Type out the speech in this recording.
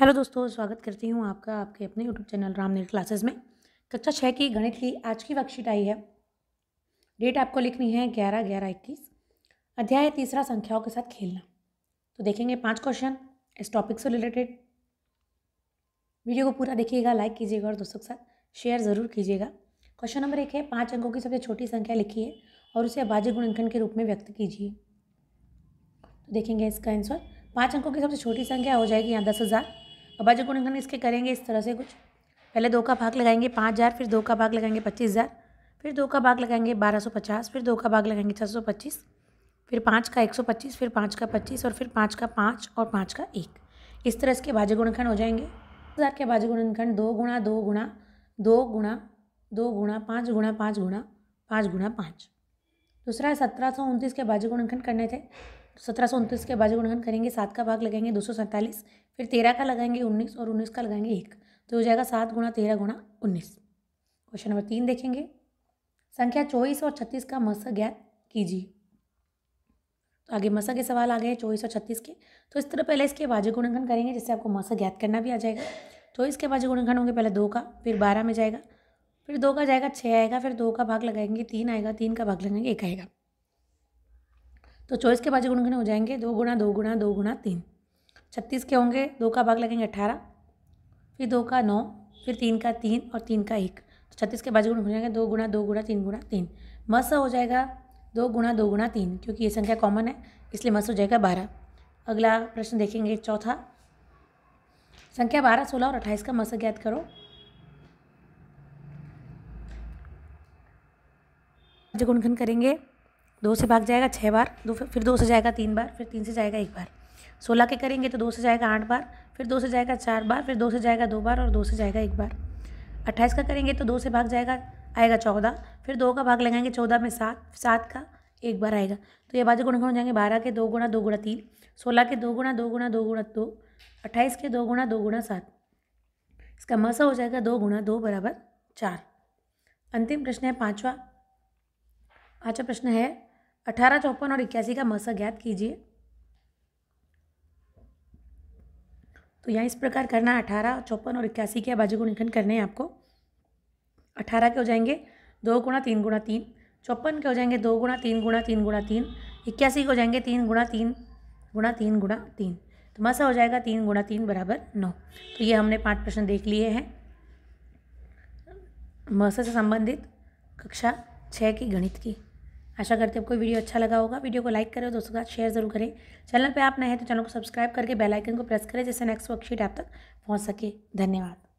hello दोस्तों स्वागत करती हूँ आपका आपके अपने यूट्यूब चैनल रामनेर क्लासेस में कक्षा छः की गणित की आज की वर्कशीट आई है डेट आपको लिखनी है ग्यारह ग्यारह इक्कीस अध्याय तीसरा संख्याओं के साथ खेलना तो देखेंगे पांच क्वेश्चन इस टॉपिक से रिलेटेड वीडियो को पूरा देखिएगा लाइक कीजिएगा और दोस्तों के साथ शेयर ज़रूर कीजिएगा क्वेश्चन नंबर एक है पाँच अंकों की सबसे छोटी संख्या लिखिए और उसे अभाज्य गुणांकन के रूप में व्यक्त कीजिए तो देखेंगे इसका आंसर पाँच अंकों की सबसे छोटी संख्या हो जाएगी यहाँ दस हज़ार अभाज्य गुणनखंड इसके करेंगे इस तरह से कुछ पहले दो का भाग लगाएंगे पाँच हज़ार फिर दो का भाग लगाएंगे पच्चीस हज़ार फिर दो का भाग लगाएंगे बारह सौ पचास फिर दो का भाग लगाएंगे छः सौ पच्चीस फिर पाँच का एक सौ पच्चीस फिर पाँच का पच्चीस और फिर पाँच का पाँच और पाँच का एक इस तरह इसके भाज्य गुणनखंड हो जाएंगे हज़ार के भाज्य गुणनखंड दो गुणा दो गुणा दो गुणा दो गुणा पाँच गुणा पाँच गुणा पाँच गुणा पाँच दूसरा है सत्रह सौ उनतीस के भाज्य गुणनखंड करने थे सत्रह सौ उनतीस के बाजू गुणगन करेंगे सात का भाग लगाएंगे दो सौ सैंतालीस फिर तेरह का लगाएंगे उन्नीस और उन्नीस का लगाएंगे एक तो हो जाएगा सात गुणा तेरह गुणा उन्नीस क्वेश्चन नंबर तीन देखेंगे संख्या चौबीस और छत्तीस का मस ज्ञात कीजिए तो आगे मसा के सवाल आ गए चौबीस और छत्तीस के तो इस तरह पहले इसके बाजू गुणगन करेंगे जिससे आपको मस ज्ञात करना भी आ जाएगा चौबीस तो के बाजू गुणगन होंगे पहले दो का फिर बारह में जाएगा फिर दो का जाएगा छः आएगा फिर दो का भाग लगाएंगे तीन आएगा तीन का भाग लगाएंगे एक आएगा तो चौबीस के पाँच गुण हो जाएंगे दो गुणा दो गुणा दो गुणा तीन छत्तीस के होंगे दो का भाग लगेंगे अट्ठारह फिर दो का नौ फिर तीन का तीन और तीन का एक तो छत्तीस के बाजू गुण हो जाएंगे दो गुणा दो गुणा तीन गुणा तीन मस हो जाएगा दो गुणा दो गुणा तीन क्योंकि ये संख्या कॉमन है इसलिए मस हो जाएगा बारह अगला प्रश्न देखेंगे चौथा संख्या बारह सोलह और अट्ठाईस का मस ज्ञात करो गुणखन करेंगे दो से भाग जाएगा छः बार दो फिर दो से जाएगा तीन बार फिर तीन से जाएगा एक बार सोलह के करेंगे तो दो से जाएगा आठ बार फिर दो से जाएगा चार बार फिर दो से जाएगा दो बार और दो से जाएगा एक बार अट्ठाईस का करेंगे तो दो से भाग जाएगा आएगा चौदह फिर दो का भाग लगाएंगे चौदह में सात सात का एक बार आएगा तो ये बाजू गुणा गुण जाएंगे बारह के दो गुणा दो गुणा तीन सोलह के दो गुणा दो गुणा दो गुणा दो अट्ठाईस के दो गुणा दो गुणा सात इसका मसा हो जाएगा दो गुणा दो बराबर चार अंतिम प्रश्न है पाँचवा पाँचवा प्रश्न है अठारह चौपन और इक्यासी का मसा ज्ञात कीजिए तो यहाँ इस प्रकार करना है अठारह चौपन और इक्यासी के बाजू निखन करने हैं आपको अठारह के हो जाएंगे दो गुणा तीन गुणा तीन चौपन के हो जाएंगे दो गुणा तीन गुणा तीन गुणा तीन इक्यासी के हो जाएंगे तीन गुणा तीन गुणा तीन गुणा तीन तो मसा हो जाएगा तीन गुणा तीन बराबर नौ तो ये हमने पाँच प्रश्न देख लिए हैं मसा से संबंधित कक्षा छः की गणित की आशा करते हैं आपको वीडियो अच्छा लगा होगा वीडियो को लाइक करें दोस्तों के साथ शेयर जरूर करें चैनल पर आप नए हैं तो चैनल को सब्सक्राइब करके बेलाइकन को प्रेस करें जिससे नेक्स्ट वर्कशीट आप तक पहुँच सके धन्यवाद